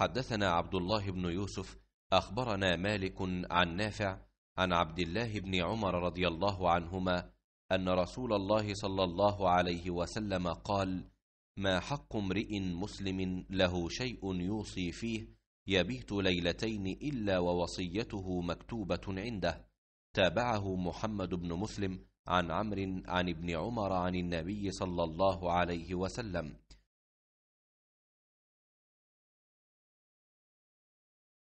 حدثنا عبد الله بن يوسف اخبرنا مالك عن نافع عن عبد الله بن عمر رضي الله عنهما ان رسول الله صلى الله عليه وسلم قال ما حق امرئ مسلم له شيء يوصي فيه يبيت ليلتين الا ووصيته مكتوبه عنده تابعه محمد بن مسلم عن عمرو عن ابن عمر عن النبي صلى الله عليه وسلم